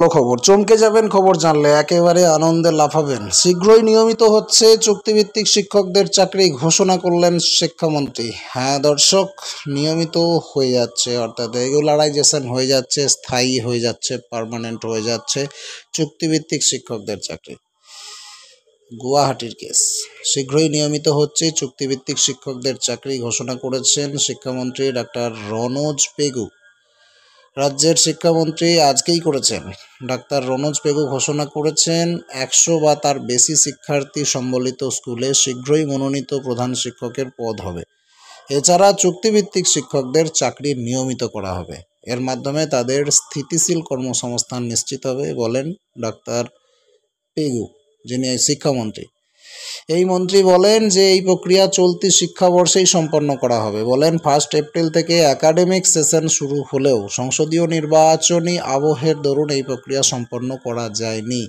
ভালো খবর চমকে যাবেন খবর জানলে একেবারে আনন্দে লাফাবেন শীঘ্রই নিয়মিত হচ্ছে চুক্তিভিত্তিক শিক্ষকদের চাকরি ঘোষণা করলেন শিক্ষামন্ত্রী হ্যাঁ দর্শক নিয়মিত হয়ে যাচ্ছে অর্থাৎ রেগুলারাইজেশন হয়ে যাচ্ছে স্থায়ী হয়ে যাচ্ছে পারমানেন্ট হয়ে যাচ্ছে চুক্তিভিত্তিক শিক্ষকদের চাকরি গুয়াহাটির কেস শীঘ্রই নিয়মিত হচ্ছে চুক্তিভিত্তিক শিক্ষকদের চাকরি ঘোষণা করেছেন শিক্ষামন্ত্রী ডাক্তার রনোজ পেগু রাজ্যের শিক্ষামন্ত্রী আজকেই করেছেন ডাক্তার রনোজ পেগু ঘোষণা করেছেন একশো বা তার বেশি শিক্ষার্থী সম্বলিত স্কুলে শীঘ্রই মনোনীত প্রধান শিক্ষকের পদ হবে এছাড়া চুক্তিভিত্তিক শিক্ষকদের চাকরি নিয়মিত করা হবে এর মাধ্যমে তাদের স্থিতিশীল কর্মসংস্থান নিশ্চিত হবে বলেন ডাক্তার পেগু যিনি শিক্ষামন্ত্রী এই মন্ত্রী বলেন যে এই প্রক্রিয়া চলতি শিক্ষাবর্ষেই সম্পন্ন করা হবে বলেন ফার্স্ট এপ্রিল থেকে একাডেমিক সেশন শুরু হলেও সংসদীয় নির্বাচনী আবহের দরুন এই প্রক্রিয়া সম্পন্ন করা যায়নি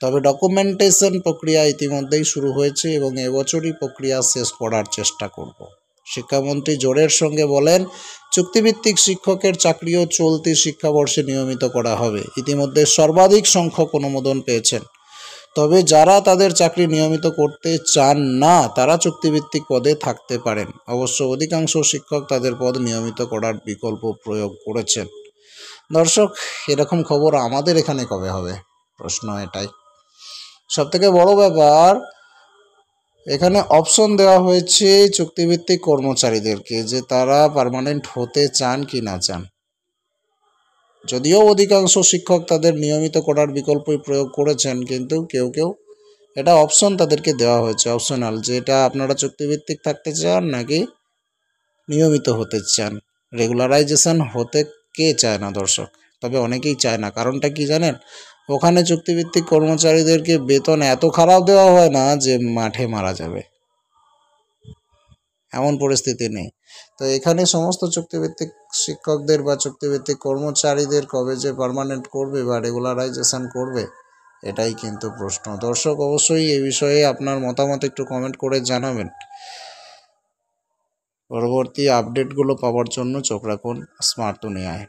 তবে ডকুমেন্টেশন প্রক্রিয়া ইতিমধ্যেই শুরু হয়েছে এবং এবছরই প্রক্রিয়া শেষ করার চেষ্টা করব শিক্ষামন্ত্রী জোরের সঙ্গে বলেন চুক্তিভিত্তিক শিক্ষকের চাকরিও চলতি শিক্ষাবর্ষে নিয়মিত করা হবে ইতিমধ্যে সর্বাধিক সংখ্যক অনুমোদন পেয়েছেন তবে যারা তাদের চাকরি নিয়মিত করতে চান না তারা চুক্তিভিত্তিক পদে থাকতে পারেন অবশ্য অধিকাংশ শিক্ষক তাদের পদ নিয়মিত করার বিকল্প প্রয়োগ করেছেন দর্শক এরকম খবর আমাদের এখানে কবে হবে প্রশ্ন এটাই সবথেকে বড় ব্যাপার এখানে অপশন দেওয়া হয়েছে চুক্তিভিত্তিক কর্মচারীদেরকে যে তারা পারমানেন্ট হতে চান কি না চান যদিও অধিকাংশ শিক্ষক তাদের নিয়মিত করার বিকল্পই প্রয়োগ করেছেন কিন্তু কেউ কেউ এটা অপশন তাদেরকে দেওয়া হয়েছে অপশনাল যে এটা আপনারা চুক্তিভিত্তিক থাকতে চান নাকি নিয়মিত হতে চান রেগুলারাইজেশন হতে কে চায় না দর্শক তবে অনেকেই চায় না কারণটা কি জানেন ওখানে চুক্তিভিত্তিক কর্মচারীদেরকে বেতন এত খারাপ দেওয়া হয় না যে মাঠে মারা যাবে এমন পরিস্থিতি নেই তো এখানে সমস্ত চুক্তিভিত্তিক শিক্ষকদের বা চুক্তিভিত্তিক কর্মচারীদের কবে যে পারমানেন্ট করবে বা রেগুলারাইজেশন করবে এটাই কিন্তু প্রশ্ন দর্শক অবশ্যই এ বিষয়ে আপনার মতামত একটু কমেন্ট করে জানাবেন পরবর্তী আপডেটগুলো পাওয়ার জন্য চোখ রাখুন স্মার্ট দুনিয়ায়